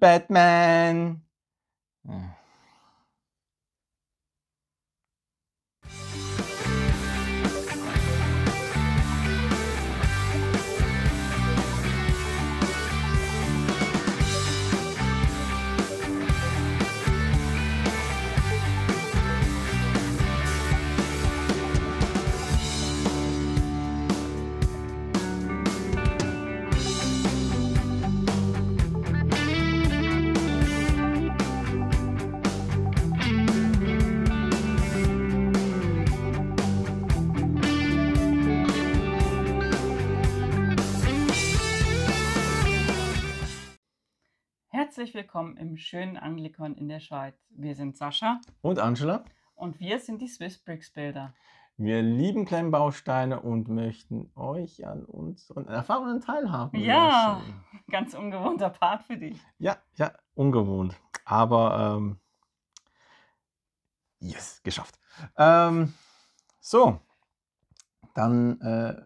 Batman. Herzlich willkommen im schönen Anglikon in der Schweiz. Wir sind Sascha und Angela und wir sind die Swiss Bricks Builder. Wir lieben kleine Bausteine und möchten euch an unseren Erfahrungen teilhaben. Ja, lassen. ganz ungewohnter Part für dich. Ja, ja, ungewohnt. Aber ähm, yes, geschafft. Ähm, so, dann äh,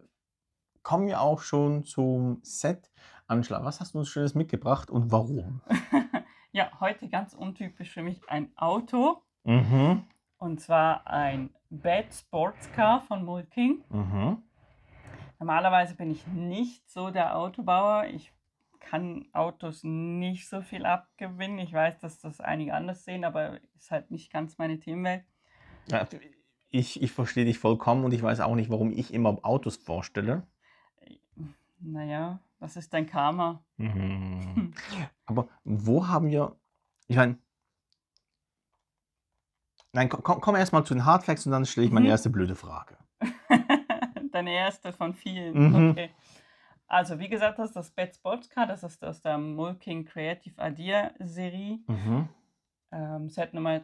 kommen wir auch schon zum Set. Angela, was hast du uns Schönes mitgebracht und warum? ja, heute ganz untypisch für mich ein Auto. Mhm. Und zwar ein Bad Sports Car von Mulking. Mhm. Normalerweise bin ich nicht so der Autobauer. Ich kann Autos nicht so viel abgewinnen. Ich weiß, dass das einige anders sehen, aber ist halt nicht ganz meine Themenwelt. Ja, ich, ich verstehe dich vollkommen und ich weiß auch nicht, warum ich immer Autos vorstelle. Naja, das ist dein Karma. Mhm. Aber wo haben wir, ich meine, nein, komm, komm erstmal zu den Hardfacts und dann stelle ich meine mhm. erste blöde Frage. Deine erste von vielen. Mhm. Okay. Also, wie gesagt, das ist das Bad Spotka, das ist aus der Mulking Creative Idea Serie. Mhm. Ähm, Set Nummer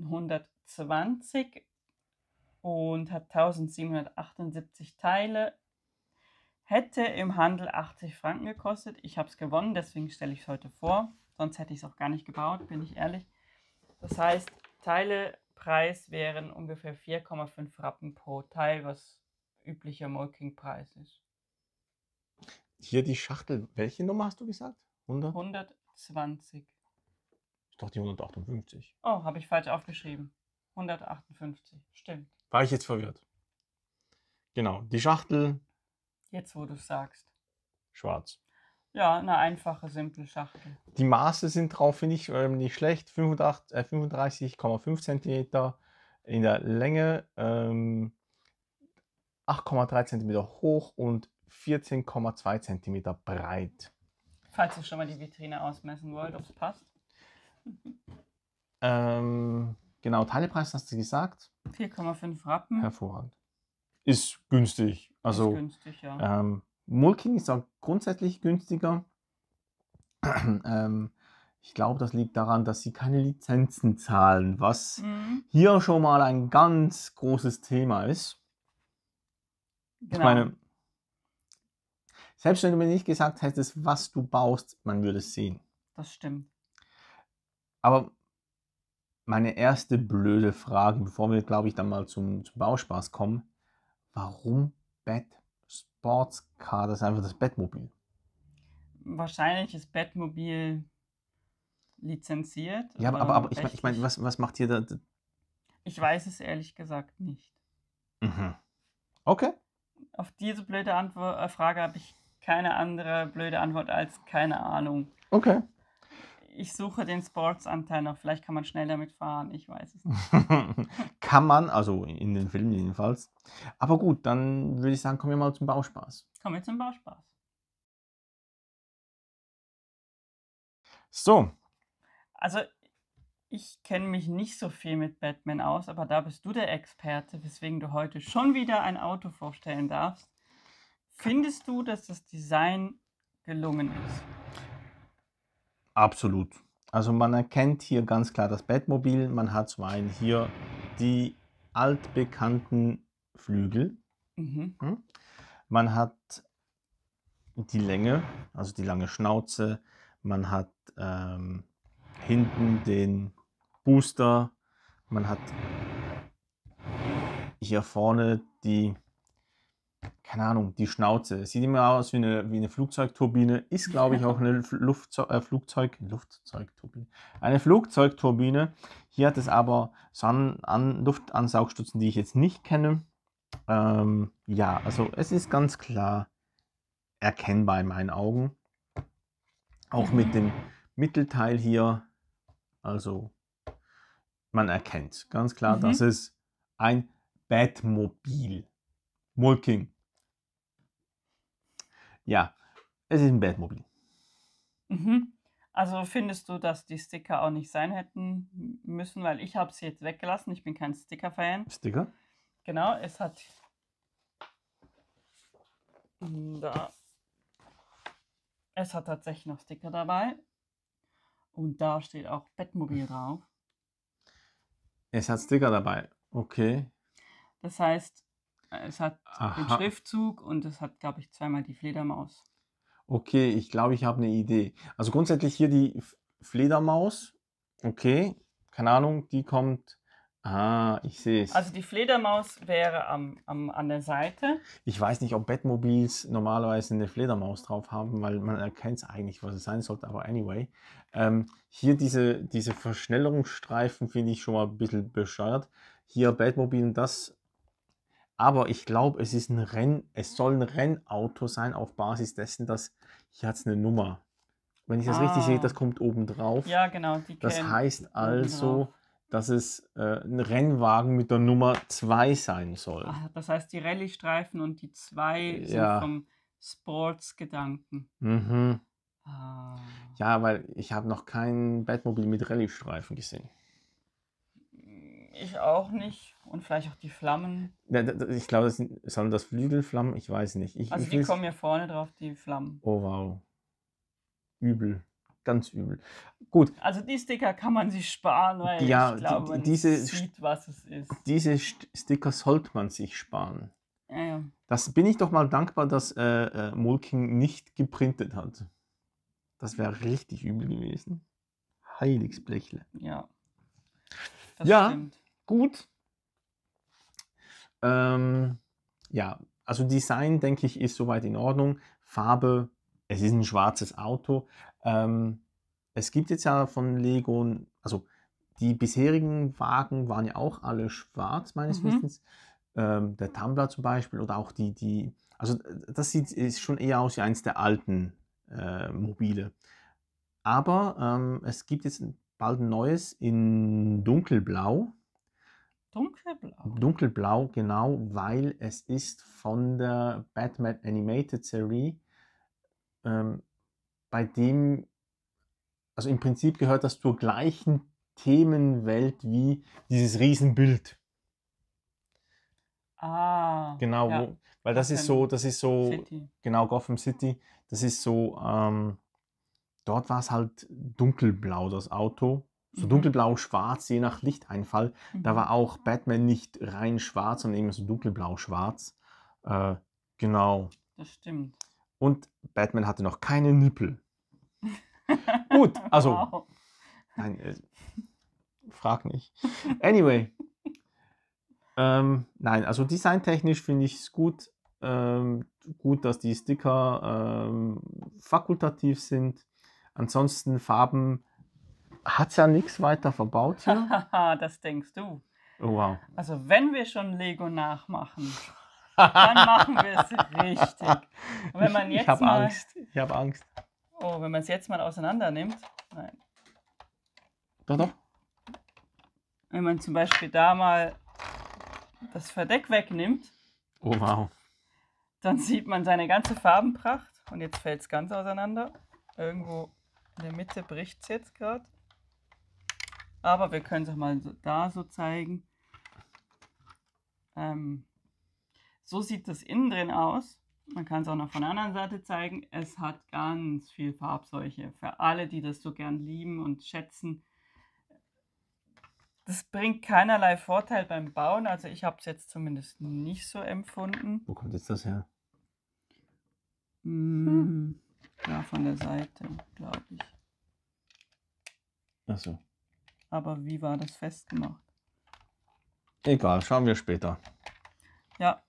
120 und hat 1778 Teile Hätte im Handel 80 Franken gekostet. Ich habe es gewonnen, deswegen stelle ich es heute vor. Sonst hätte ich es auch gar nicht gebaut, bin ich ehrlich. Das heißt, Teilepreis wären ungefähr 4,5 Rappen pro Teil, was üblicher Molking-Preis ist. Hier die Schachtel, welche Nummer hast du gesagt? 100? 120. Ist doch die 158. Oh, habe ich falsch aufgeschrieben. 158, stimmt. War ich jetzt verwirrt. Genau, die Schachtel Jetzt, wo du es sagst. Schwarz. Ja, eine einfache, simple Schachtel. Die Maße sind drauf, finde ich, ähm, nicht schlecht. 35,5 äh, 35 cm in der Länge, ähm, 8,3 cm hoch und 14,2 cm breit. Falls ihr schon mal die Vitrine ausmessen wollt, ob es passt. ähm, genau, Teilepreis hast du gesagt. 4,5 Rappen. Hervorragend. Ist günstig. Also, ist günstig, ja. Ähm, Mulking ist auch grundsätzlich günstiger. ähm, ich glaube, das liegt daran, dass sie keine Lizenzen zahlen, was mhm. hier schon mal ein ganz großes Thema ist. Genau. Ich meine, selbst wenn du mir nicht gesagt hättest, was du baust, man würde es sehen. Das stimmt. Aber meine erste blöde Frage, bevor wir, glaube ich, dann mal zum, zum Bauspaß kommen. Warum Bett Car? Das ist einfach das Bettmobil. Wahrscheinlich ist Bettmobil lizenziert. Ja, aber, aber, aber ich meine, ich mein, was, was macht hier da? Ich weiß es ehrlich gesagt nicht. Mhm. Okay. Auf diese blöde Antwort, äh, Frage habe ich keine andere blöde Antwort als keine Ahnung. Okay ich suche den Sportsanteil noch. Vielleicht kann man schnell damit fahren. Ich weiß es nicht. kann man, also in den Filmen jedenfalls. Aber gut, dann würde ich sagen, kommen wir mal zum Bauspaß. Kommen wir zum Bauspaß. So. Also, ich kenne mich nicht so viel mit Batman aus, aber da bist du der Experte, weswegen du heute schon wieder ein Auto vorstellen darfst. Findest du, dass das Design gelungen ist? Absolut. Also man erkennt hier ganz klar das Bettmobil. Man hat zum einen hier die altbekannten Flügel. Mhm. Hm? Man hat die Länge, also die lange Schnauze. Man hat ähm, hinten den Booster. Man hat hier vorne die keine Ahnung, die Schnauze. sieht immer aus wie eine, wie eine Flugzeugturbine. Ist, glaube ich, auch eine Luftzeug, äh, Flugzeug, Luftzeugturbine. Eine Flugzeugturbine. Hier hat es aber so an, Luftansaugstutzen, die ich jetzt nicht kenne. Ähm, ja, also es ist ganz klar erkennbar in meinen Augen. Auch mit dem Mittelteil hier. Also man erkennt ganz klar, mhm. dass es ein ist. Molking. Ja, es ist ein Batmobil. Mhm. Also findest du, dass die Sticker auch nicht sein hätten müssen, weil ich habe sie jetzt weggelassen. Ich bin kein Sticker-Fan. Sticker? Genau, es hat da es hat tatsächlich noch Sticker dabei. Und da steht auch Bettmobil drauf. Es hat Sticker dabei. Okay. Das heißt, es hat Aha. den Schriftzug und es hat, glaube ich, zweimal die Fledermaus. Okay, ich glaube, ich habe eine Idee. Also grundsätzlich hier die Fledermaus. Okay, keine Ahnung, die kommt. Ah, ich sehe es. Also die Fledermaus wäre am, am, an der Seite. Ich weiß nicht, ob Bettmobils normalerweise eine Fledermaus drauf haben, weil man erkennt es eigentlich, was es sein sollte, aber anyway. Ähm, hier diese, diese Verschnellerungsstreifen finde ich schon mal ein bisschen bescheuert. Hier Batmobil und das aber ich glaube, es ist ein Renn, es soll ein Rennauto sein auf Basis dessen, dass hier hat es eine Nummer. Wenn ich das ah. richtig sehe, ah. das kommt oben drauf. Ja, genau. das heißt also, genau. dass es äh, ein Rennwagen mit der Nummer 2 sein soll. Ach, das heißt, die Rallye-Streifen und die 2 sind ja. vom Sportsgedanken. Mhm. Ah. Ja, weil ich habe noch kein Batmobil mit Rallye-Streifen gesehen. Ich auch nicht. Und vielleicht auch die Flammen. Ich glaube, das sind, sind das Flügelflammen? Ich weiß nicht. Ich, also ich die kommen hier vorne drauf, die Flammen. Oh wow. Übel. Ganz übel. Gut. Also die Sticker kann man sich sparen, weil ja, ich glaube, man diese, sieht, was es ist. Diese Sticker sollte man sich sparen. Ja, ja. Das bin ich doch mal dankbar, dass äh, äh, Mulking nicht geprintet hat. Das wäre richtig übel gewesen. Heiligsblechle. Ja. Das ja, stimmt gut. Ähm, ja, also Design, denke ich, ist soweit in Ordnung. Farbe, es ist ein schwarzes Auto. Ähm, es gibt jetzt ja von Lego, also die bisherigen Wagen waren ja auch alle schwarz, meines mhm. Wissens. Ähm, der Tumblr zum Beispiel oder auch die, die, also das sieht ist schon eher aus wie eins der alten äh, Mobile. Aber ähm, es gibt jetzt bald ein neues in dunkelblau. Dunkelblau. Dunkelblau, genau, weil es ist von der Batman Animated Serie, ähm, bei dem, also im Prinzip gehört das zur gleichen Themenwelt wie dieses Riesenbild. Ah. Genau, ja. wo, weil das Gotham ist so, das ist so, City. genau, Gotham City, das ist so, ähm, dort war es halt dunkelblau, das Auto. So mhm. dunkelblau, schwarz, je nach Lichteinfall. Mhm. Da war auch Batman nicht rein schwarz, sondern eben so dunkelblau, schwarz. Äh, genau. Das stimmt. Und Batman hatte noch keine Nippel. Gut, also. Wow. Nein, äh, frag nicht. Anyway. ähm, nein, also designtechnisch finde ich es gut. Ähm, gut, dass die Sticker ähm, fakultativ sind. Ansonsten Farben hat es ja nichts weiter verbaut hier. das denkst du. Oh, wow. Also wenn wir schon Lego nachmachen, dann machen wir es richtig. Und wenn man jetzt ich habe Angst. Ich habe Angst. Oh, wenn man es jetzt mal auseinander nimmt. Nein. Doch, doch. Wenn man zum Beispiel da mal das Verdeck wegnimmt. Oh, wow. Dann sieht man seine ganze Farbenpracht. Und jetzt fällt es ganz auseinander. Irgendwo in der Mitte bricht es jetzt gerade. Aber wir können es auch mal da so zeigen. Ähm, so sieht das innen drin aus. Man kann es auch noch von der anderen Seite zeigen. Es hat ganz viel Farbseuche. Für alle, die das so gern lieben und schätzen. Das bringt keinerlei Vorteil beim Bauen. Also ich habe es jetzt zumindest nicht so empfunden. Wo kommt jetzt das her? Mmh. Ja, von der Seite, glaube ich. Ach so. Aber wie war das festgemacht? Egal, schauen wir später. Ja.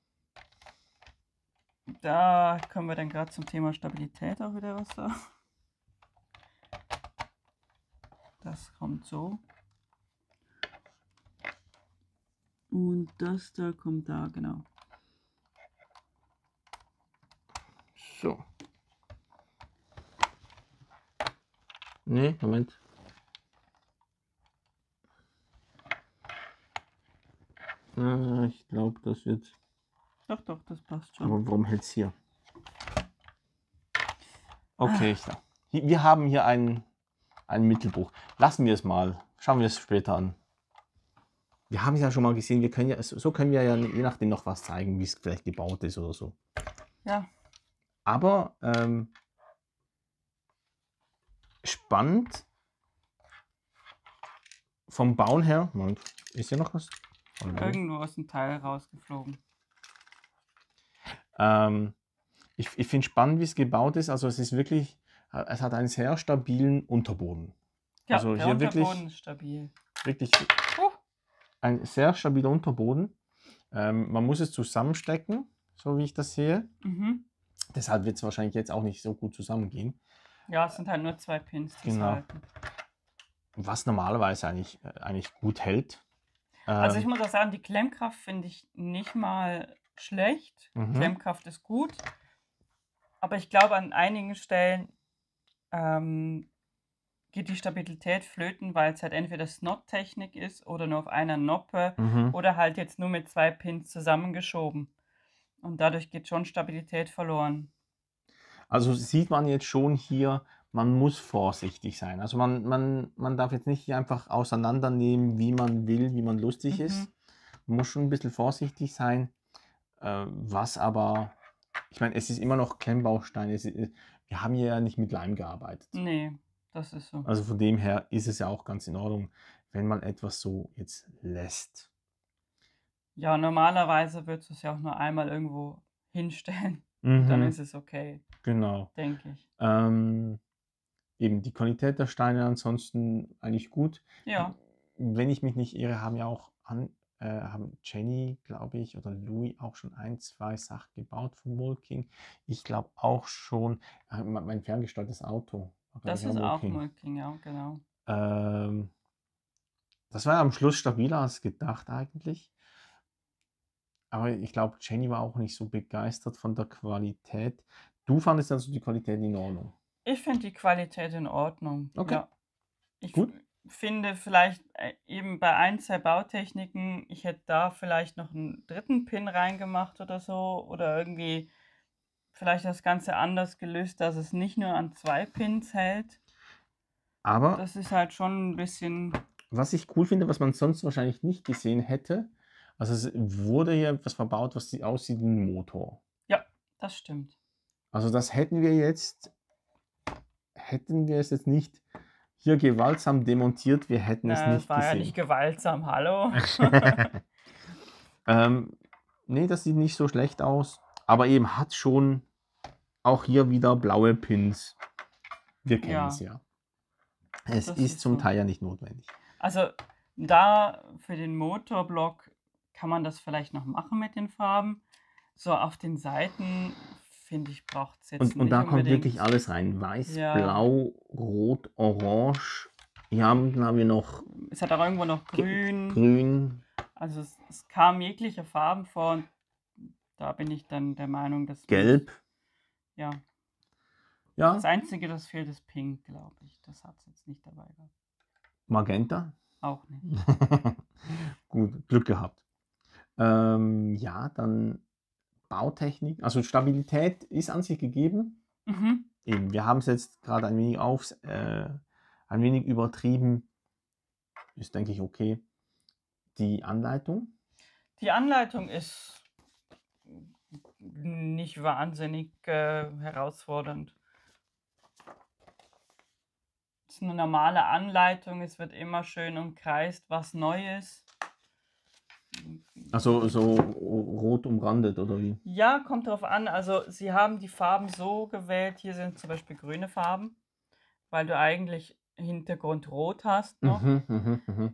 Da können wir dann gerade zum Thema Stabilität auch wieder was sagen. Das kommt so. Und das da kommt da, genau. So. Nee, Moment. ich glaube, das wird. Doch, doch, das passt schon. Aber warum hält es hier? Okay, ich, wir haben hier ein, einen Mittelbruch. Lassen wir es mal. Schauen wir es später an. Wir haben es ja schon mal gesehen. Wir können ja, so können wir ja je nachdem noch was zeigen, wie es vielleicht gebaut ist oder so. Ja. Aber ähm, spannend vom Bauen her. Moment, ist hier noch was? Mhm. Irgendwo aus dem Teil rausgeflogen. Ähm, ich ich finde spannend, wie es gebaut ist. Also es ist wirklich, äh, es hat einen sehr stabilen Unterboden. Ja, also der hier Unterboden wirklich, ist stabil. Wirklich uh. ein sehr stabiler Unterboden. Ähm, man muss es zusammenstecken, so wie ich das sehe. Mhm. Deshalb wird es wahrscheinlich jetzt auch nicht so gut zusammengehen. Ja, es sind halt nur zwei Pins, die genau. halten. Was normalerweise eigentlich, äh, eigentlich gut hält. Also ähm. ich muss auch sagen, die Klemmkraft finde ich nicht mal schlecht. Mhm. Klemmkraft ist gut. Aber ich glaube, an einigen Stellen ähm, geht die Stabilität flöten, weil es halt entweder Snot-Technik ist oder nur auf einer Noppe mhm. oder halt jetzt nur mit zwei Pins zusammengeschoben. Und dadurch geht schon Stabilität verloren. Also sieht man jetzt schon hier, man muss vorsichtig sein. Also man, man, man darf jetzt nicht einfach auseinandernehmen, wie man will, wie man lustig mhm. ist. Man muss schon ein bisschen vorsichtig sein, äh, was aber, ich meine, es ist immer noch Klemmbaustein. Ist, wir haben hier ja nicht mit Leim gearbeitet. Nee, das ist so. Also von dem her ist es ja auch ganz in Ordnung, wenn man etwas so jetzt lässt. Ja, normalerweise würdest du es ja auch nur einmal irgendwo hinstellen. Mhm. Dann ist es okay. Genau. Denke ich. Ähm, eben die Qualität der Steine ansonsten eigentlich gut. Ja. Wenn ich mich nicht irre, haben ja auch an, äh, haben Jenny, glaube ich, oder Louis auch schon ein, zwei Sachen gebaut von Mulking. Ich glaube auch schon äh, mein ferngesteuertes Auto. Das ist auch Mulking, ja, genau. Ähm, das war am Schluss stabiler als gedacht eigentlich. Aber ich glaube, Jenny war auch nicht so begeistert von der Qualität. Du fandest also die Qualität in Ordnung. Ich finde die Qualität in Ordnung. Okay. Ja. Ich Gut. finde vielleicht äh, eben bei ein, zwei Bautechniken, ich hätte da vielleicht noch einen dritten Pin reingemacht oder so oder irgendwie vielleicht das Ganze anders gelöst, dass es nicht nur an zwei Pins hält. Aber. Das ist halt schon ein bisschen. Was ich cool finde, was man sonst wahrscheinlich nicht gesehen hätte, also es wurde hier etwas verbaut, was aussieht wie ein Motor. Ja, das stimmt. Also das hätten wir jetzt hätten wir es jetzt nicht hier gewaltsam demontiert, wir hätten es äh, nicht war gesehen. war ja nicht gewaltsam, hallo. ähm, nee, das sieht nicht so schlecht aus, aber eben hat schon auch hier wieder blaue Pins. Wir kennen es ja. Es das ist zum so. Teil ja nicht notwendig. Also da für den Motorblock kann man das vielleicht noch machen mit den Farben. So auf den Seiten finde ich, braucht es jetzt und, nicht Und da unbedingt. kommt wirklich alles rein. Weiß, ja. Blau, Rot, Orange. Hier haben, wir noch... Es hat auch irgendwo noch Grün. Grün. Also es, es kamen jegliche Farben vor. Und da bin ich dann der Meinung, dass... Gelb. Ich, ja. Ja. Das Einzige, das fehlt, ist Pink, glaube ich. Das hat es jetzt nicht dabei gehabt. Magenta? Auch nicht. Gut, Glück gehabt. Ähm, ja, dann Bautechnik. Also Stabilität ist an sich gegeben. Mhm. Eben, wir haben es jetzt gerade ein wenig aufs, äh, ein wenig übertrieben. Ist, denke ich, okay. Die Anleitung? Die Anleitung ist nicht wahnsinnig äh, herausfordernd. Es ist eine normale Anleitung, es wird immer schön umkreist, was Neues. Also so rot umrandet oder wie? Ja, kommt darauf an. Also sie haben die Farben so gewählt. Hier sind zum Beispiel grüne Farben, weil du eigentlich Hintergrund rot hast noch. Mhm, mh, mh.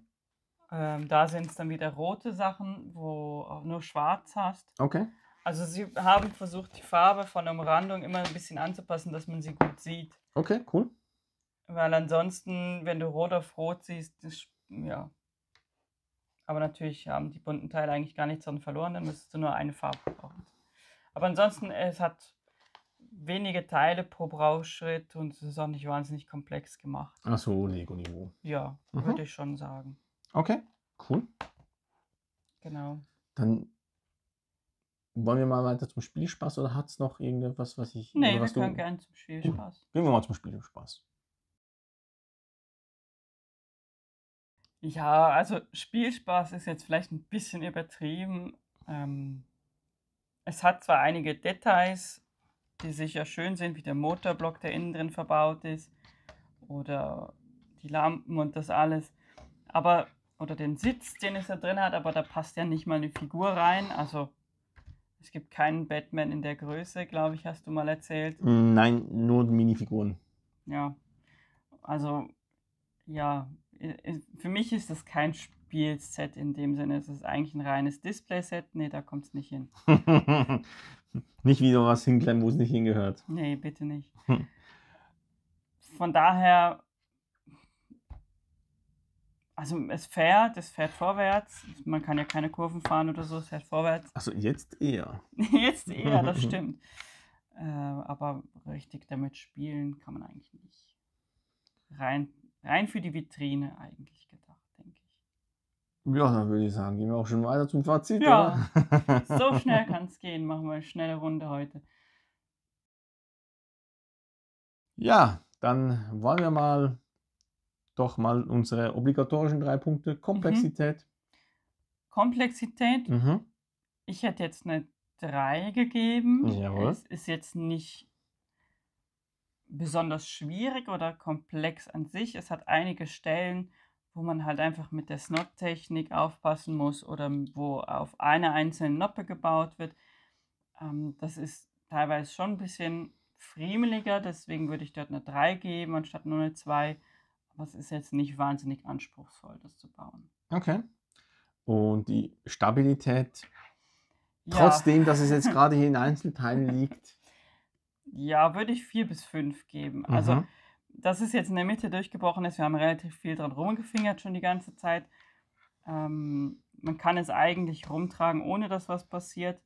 Ähm, da sind es dann wieder rote Sachen, wo nur schwarz hast. Okay. Also sie haben versucht, die Farbe von der Umrandung immer ein bisschen anzupassen, dass man sie gut sieht. Okay, cool. Weil ansonsten, wenn du rot auf rot siehst, das, ja, aber natürlich haben die bunten Teile eigentlich gar nichts daran verloren, dann müsstest du nur eine Farbe brauchen. Aber ansonsten, es hat wenige Teile pro Brauchschritt und es ist auch nicht wahnsinnig komplex gemacht. Ach so, Lego-Niveau. Ja, mhm. würde ich schon sagen. Okay, cool. Genau. Dann wollen wir mal weiter zum Spielspaß oder hat es noch irgendetwas, was ich. Nee, wir können gerne zum Spielspaß. Gehen wir mal zum Spielspaß. Ja, also Spielspaß ist jetzt vielleicht ein bisschen übertrieben. Ähm, es hat zwar einige Details, die sicher schön sind, wie der Motorblock, der innen drin verbaut ist, oder die Lampen und das alles, aber oder den Sitz, den es da drin hat, aber da passt ja nicht mal eine Figur rein. Also es gibt keinen Batman in der Größe, glaube ich, hast du mal erzählt. Nein, nur Minifiguren. Ja, also ja, äh, für mich ist das kein Spielset in dem Sinne. Es ist eigentlich ein reines Displayset. Nee, da kommt es nicht hin. nicht wieder was hinklemmen, wo es nicht hingehört. Nee, bitte nicht. Hm. Von daher, also es fährt, es fährt vorwärts. Man kann ja keine Kurven fahren oder so, es fährt vorwärts. Also jetzt eher. jetzt eher, das stimmt. Äh, aber richtig damit spielen kann man eigentlich nicht. Rein Rein für die Vitrine eigentlich gedacht, denke ich. Ja, dann würde ich sagen, gehen wir auch schon weiter zum Fazit. Ja, oder? so schnell kann es gehen. Machen wir eine schnelle Runde heute. Ja, dann wollen wir mal doch mal unsere obligatorischen drei Punkte. Mhm. Komplexität. Mhm. Komplexität. Mhm. Ich hätte jetzt eine 3 gegeben. Jawohl. Es ist jetzt nicht besonders schwierig oder komplex an sich. Es hat einige Stellen, wo man halt einfach mit der Snot-Technik aufpassen muss oder wo auf eine einzelne Noppe gebaut wird. Ähm, das ist teilweise schon ein bisschen friemeliger, deswegen würde ich dort eine 3 geben anstatt nur eine 2. Aber es ist jetzt nicht wahnsinnig anspruchsvoll, das zu bauen. Okay. Und die Stabilität, ja. trotzdem, dass es jetzt gerade hier in Einzelteilen liegt, ja, würde ich vier bis fünf geben. Also, mhm. Also, dass es jetzt in der Mitte durchgebrochen ist, wir haben relativ viel dran rumgefingert schon die ganze Zeit. Ähm, man kann es eigentlich rumtragen, ohne dass was passiert.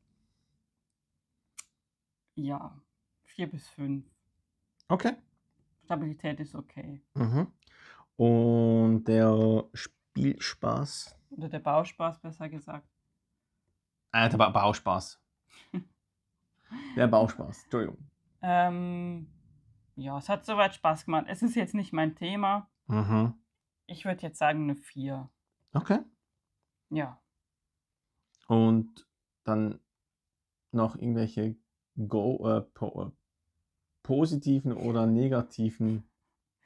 Ja, vier bis fünf. Okay. Stabilität ist okay. Mhm. Und der Spielspaß? Oder der Bauspaß, besser gesagt. Ah, der ba Bauspaß. der Bauspaß, Entschuldigung. Ähm, ja, es hat soweit Spaß gemacht. Es ist jetzt nicht mein Thema. Mhm. Ich würde jetzt sagen eine 4. Okay. Ja. Und dann noch irgendwelche Go äh, po, äh, positiven oder negativen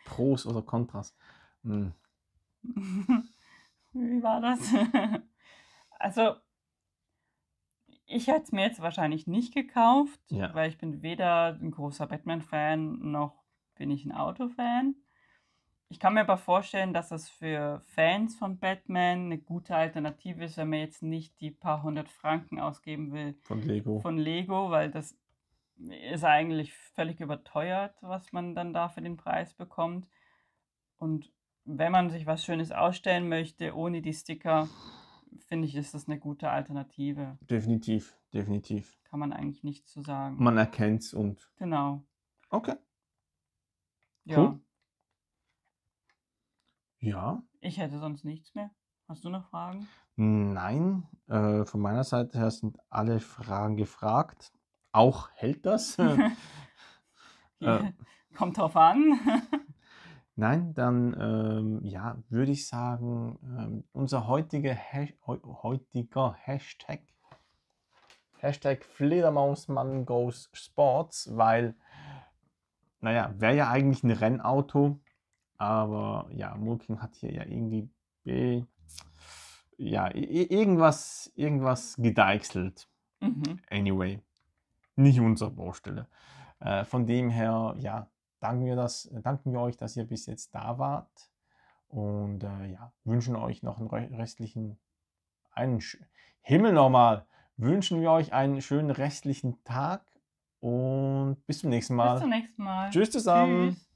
Pros oder Kontras. Hm. Wie war das? also ich hätte es mir jetzt wahrscheinlich nicht gekauft, ja. weil ich bin weder ein großer Batman-Fan noch bin ich ein Auto-Fan. Ich kann mir aber vorstellen, dass das für Fans von Batman eine gute Alternative ist, wenn man jetzt nicht die paar hundert Franken ausgeben will. Von Lego. Von Lego, weil das ist eigentlich völlig überteuert, was man dann da für den Preis bekommt. Und wenn man sich was Schönes ausstellen möchte, ohne die Sticker, finde ich, ist das eine gute Alternative. Definitiv, definitiv. Kann man eigentlich nichts zu sagen. Man erkennt es und. Genau. Okay. Ja. Ja. Ich hätte sonst nichts mehr. Hast du noch Fragen? Nein, äh, von meiner Seite her sind alle Fragen gefragt. Auch hält das? äh, Kommt drauf an. Nein, dann ähm, ja, würde ich sagen, ähm, unser heutiger, Has heutiger Hashtag, Hashtag Fledermausmann goes Sports, weil, naja, wäre ja eigentlich ein Rennauto, aber ja, Mulking hat hier ja irgendwie, äh, ja, irgendwas, irgendwas gedeichselt. Mhm. Anyway, nicht unsere Baustelle. Äh, von dem her, ja, danken wir, das, äh, danken wir euch, dass ihr bis jetzt da wart und äh, ja, wünschen euch noch einen restlichen einen Himmel nochmal. Wünschen wir euch einen schönen restlichen Tag und bis zum nächsten Mal. Bis zum nächsten Mal. Tschüss zusammen. Tschüss.